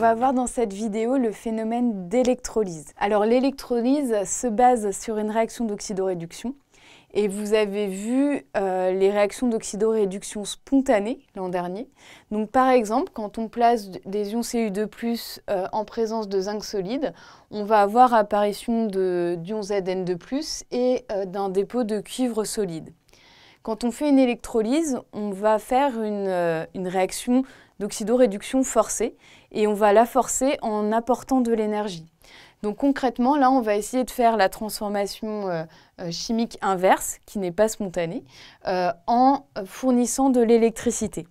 On va voir dans cette vidéo le phénomène d'électrolyse. Alors l'électrolyse se base sur une réaction d'oxydoréduction et vous avez vu euh, les réactions d'oxydoréduction spontanées l'an dernier. Donc par exemple, quand on place des ions Cu2+, euh, en présence de zinc solide, on va avoir apparition d'ions Zn2+, et euh, d'un dépôt de cuivre solide. Quand on fait une électrolyse, on va faire euh, une, réaction d'oxydoréduction forcée et on va la forcer en apportant de l'énergie. Donc concrètement, là, on va essayer de faire la transformation euh, euh, chimique inverse, qui n'est pas spontanée, en fournissant de l'électricité.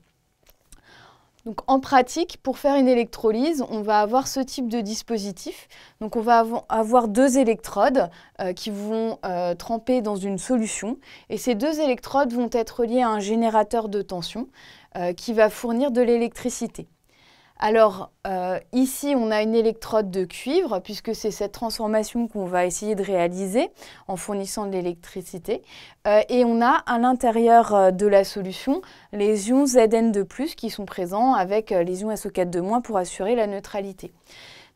Donc en pratique, pour faire une électrolyse, on va avoir ce type de dispositif. Donc on va avoir deux électrodes euh, qui vont euh, tremper dans une solution et ces deux électrodes vont être liées à un générateur de tension euh, qui va fournir de l'électricité. Alors euh, ici, on a une électrode de cuivre puisque c'est cette transformation qu'on va essayer de réaliser en fournissant de l'électricité. Euh, et on a à l'intérieur euh, de la solution les ions Zn de plus qui sont présents avec les ions SO4 de moins pour assurer la neutralité.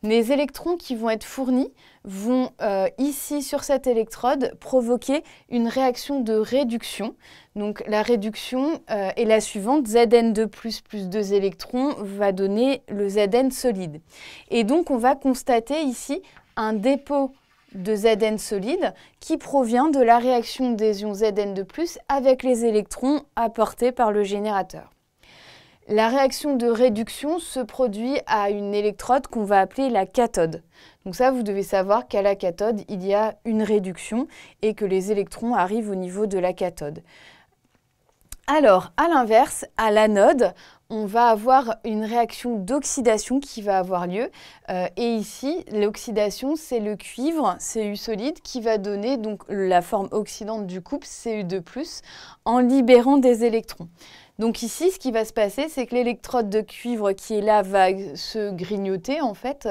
Les électrons qui vont être fournis vont euh, ici sur cette électrode provoquer une réaction de réduction. Donc la réduction euh, est la suivante, Zn2 plus 2 électrons va donner le Zn solide. Et donc on va constater ici un dépôt de Zn solide qui provient de la réaction des ions Zn2+, avec les électrons apportés par le générateur. La réaction de réduction se produit à une électrode qu'on va appeler la cathode. Donc ça, vous devez savoir qu'à la cathode, il y a une réduction et que les électrons arrivent au niveau de la cathode. Alors, à l'inverse, à l'anode, on va avoir une réaction d'oxydation qui va avoir lieu. Euh, et ici, l'oxydation, c'est le cuivre, CU solide, qui va donner donc la forme oxydante du couple, CU2+, en libérant des électrons. Donc ici, ce qui va se passer, c'est que l'électrode de cuivre qui est là va se grignoter en fait,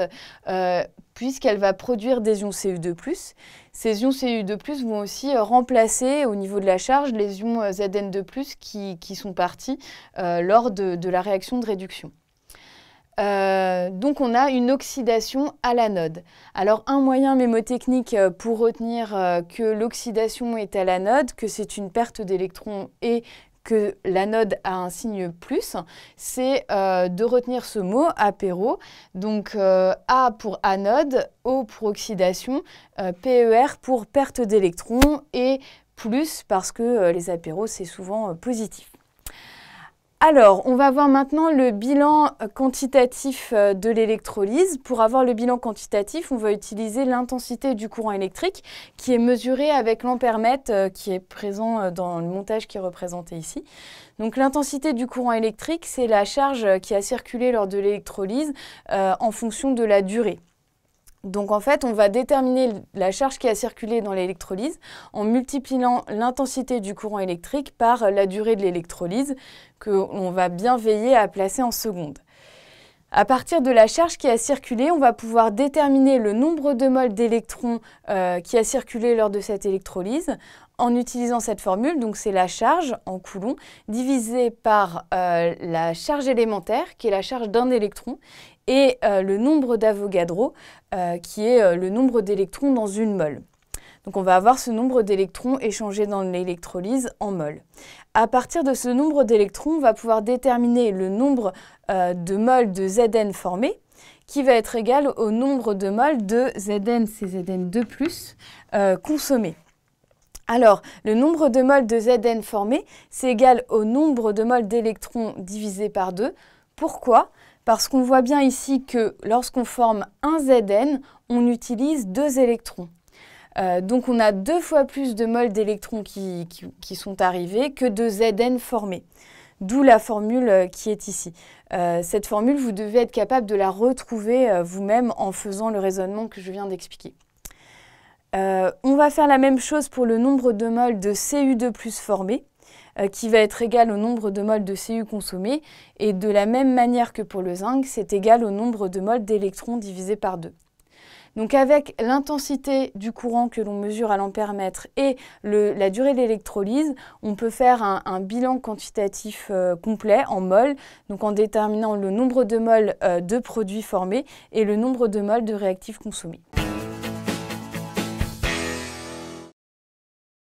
euh, puisqu'elle va produire des ions Cu2+. Ces ions Cu2+, vont aussi euh, remplacer au niveau de la charge les ions euh, Zn2+, qui, sont partis lors de, la réaction de réduction. donc on a une oxydation à l'anode. Alors un moyen mémotechnique pour retenir que l'oxydation est à l'anode, que c'est une perte d'électrons et que l'anode a un signe plus, c'est euh, de retenir ce mot apéro. Donc euh, A pour anode, O pour oxydation, euh, PER pour perte d'électrons et plus parce que les apéros c'est souvent positif. Alors, on va voir maintenant le bilan euh, quantitatif euh, de l'électrolyse. Pour avoir le bilan quantitatif, on va utiliser l'intensité du courant électrique qui est mesurée avec l'ampèremètre euh, qui est présent dans le montage qui est représenté ici. Donc l'intensité du courant électrique, c'est la charge qui a circulé lors de l'électrolyse en fonction de la durée. Donc en fait, on va déterminer la charge qui a circulé dans l'électrolyse en multipliant l'intensité du courant électrique par la durée de l'électrolyse que l'on va bien veiller à placer en secondes. À partir de la charge qui a circulé, on va pouvoir déterminer le nombre de moles d'électrons euh, qui a circulé lors de cette électrolyse en utilisant cette formule, donc c'est la charge en coulomb divisée par euh, la charge élémentaire, qui est la charge d'un électron, et euh, le nombre d'Avogadro, euh, qui est le nombre d'électrons dans une mole. Donc on va avoir ce nombre d'électrons échangés dans l'électrolyse en mol. À partir de ce nombre d'électrons, on va pouvoir déterminer le nombre de moles de Zn formé, qui va être égal au nombre de moles de zn 2 consommés. Alors, le nombre de moles de Zn formé, c'est égal au nombre de moles d'électrons divisé par 2. Pourquoi Parce qu'on voit bien ici que lorsqu'on forme un Zn, on utilise deux électrons. Euh, donc on a deux fois plus de moles d'électrons qui, sont arrivés que de Zn formés. D'où la formule euh, qui est ici. Euh, cette formule, vous devez être capable de la retrouver vous-même en faisant le raisonnement que je viens d'expliquer. Euh, on va faire la même chose pour le nombre de moles de Cu2 formé, euh, qui va être égal au nombre de moles de Cu consommé, Et de la même manière que pour le zinc, c'est égal au nombre de moles d'électrons divisé par 2. Donc avec l'intensité du courant que l'on mesure à lampère et la durée de l'électrolyse, on peut faire un, bilan quantitatif euh, complet en moles, donc en déterminant le nombre de moles de produits formés et le nombre de moles de réactifs consommés.